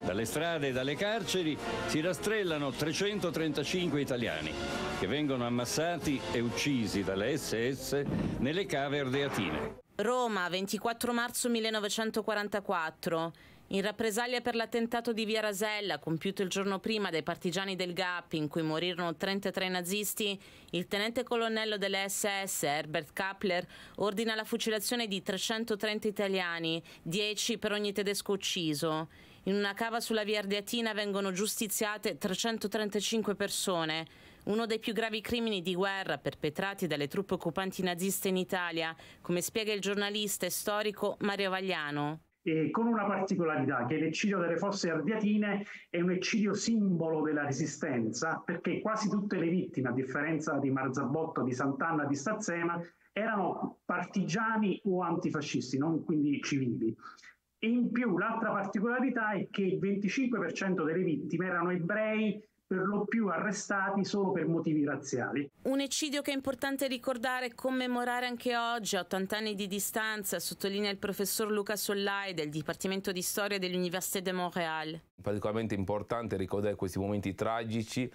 Dalle strade e dalle carceri si rastrellano 335 italiani che vengono ammassati e uccisi dalle SS nelle cave ardeatine. Roma, 24 marzo 1944. In rappresaglia per l'attentato di Via Rasella, compiuto il giorno prima dai partigiani del GAP, in cui morirono 33 nazisti, il tenente colonnello delle SS, Herbert Kappler, ordina la fucilazione di 330 italiani, 10 per ogni tedesco ucciso. In una cava sulla via Ardeatina vengono giustiziate 335 persone, uno dei più gravi crimini di guerra perpetrati dalle truppe occupanti naziste in Italia, come spiega il giornalista e storico Mario Vagliano. E con una particolarità che l'eccidio delle fosse ardiatine è un eccidio simbolo della resistenza perché quasi tutte le vittime, a differenza di Marzabotto, di Sant'Anna, di Stazzema, erano partigiani o antifascisti, non quindi civili. In più l'altra particolarità è che il 25% delle vittime erano ebrei per lo più arrestati solo per motivi razziali. Un eccidio che è importante ricordare e commemorare anche oggi, a 80 anni di distanza, sottolinea il professor Luca Sollai del Dipartimento di Storia dell'Università de Montréal. Particolarmente importante ricordare questi momenti tragici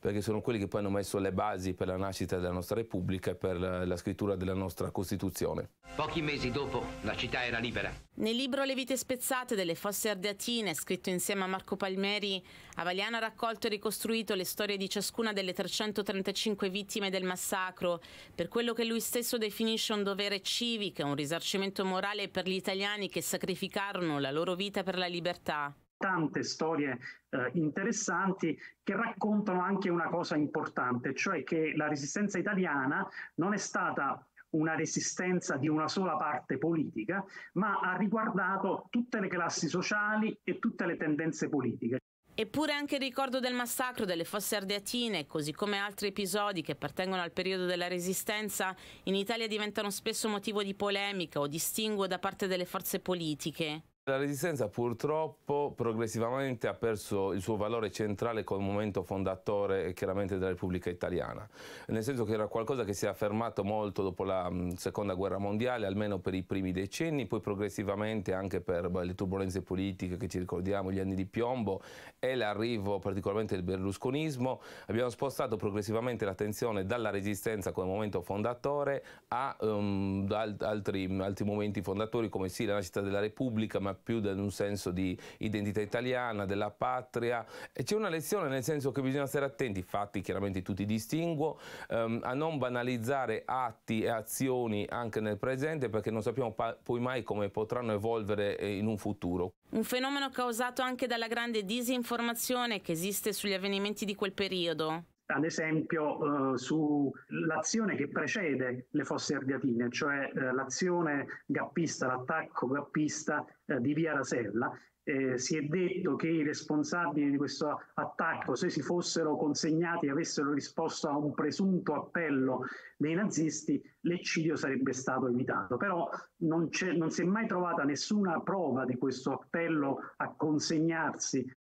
perché sono quelli che poi hanno messo le basi per la nascita della nostra Repubblica e per la, la scrittura della nostra Costituzione. Pochi mesi dopo la città era libera. Nel libro Le vite spezzate delle fosse ardeatine, scritto insieme a Marco Palmieri, Avaliana ha raccolto e ricostruito le storie di ciascuna delle 335 vittime del massacro, per quello che lui stesso definisce un dovere civico, un risarcimento morale per gli italiani che sacrificarono la loro vita per la libertà tante storie eh, interessanti che raccontano anche una cosa importante, cioè che la resistenza italiana non è stata una resistenza di una sola parte politica, ma ha riguardato tutte le classi sociali e tutte le tendenze politiche. Eppure anche il ricordo del massacro delle fosse ardeatine, così come altri episodi che appartengono al periodo della resistenza, in Italia diventano spesso motivo di polemica o distinguo da parte delle forze politiche. La Resistenza purtroppo progressivamente ha perso il suo valore centrale come momento fondatore eh, chiaramente della Repubblica Italiana, nel senso che era qualcosa che si è affermato molto dopo la mm, Seconda Guerra Mondiale, almeno per i primi decenni, poi progressivamente anche per le turbulenze politiche che ci ricordiamo, gli anni di piombo e l'arrivo particolarmente del berlusconismo, abbiamo spostato progressivamente l'attenzione dalla Resistenza come momento fondatore a um, altri, altri, momenti fondatori come sì la nascita della Repubblica, ma più di un senso di identità italiana, della patria. C'è una lezione nel senso che bisogna stare attenti, fatti chiaramente tutti distinguo, ehm, a non banalizzare atti e azioni anche nel presente perché non sappiamo poi mai come potranno evolvere eh, in un futuro. Un fenomeno causato anche dalla grande disinformazione che esiste sugli avvenimenti di quel periodo ad esempio eh, sull'azione che precede le fosse ardeatine, cioè eh, l'azione gappista, l'attacco gappista eh, di Via Rasella. Eh, si è detto che i responsabili di questo attacco, se si fossero consegnati e avessero risposto a un presunto appello dei nazisti, l'eccidio sarebbe stato evitato. Però non, non si è mai trovata nessuna prova di questo appello a consegnarsi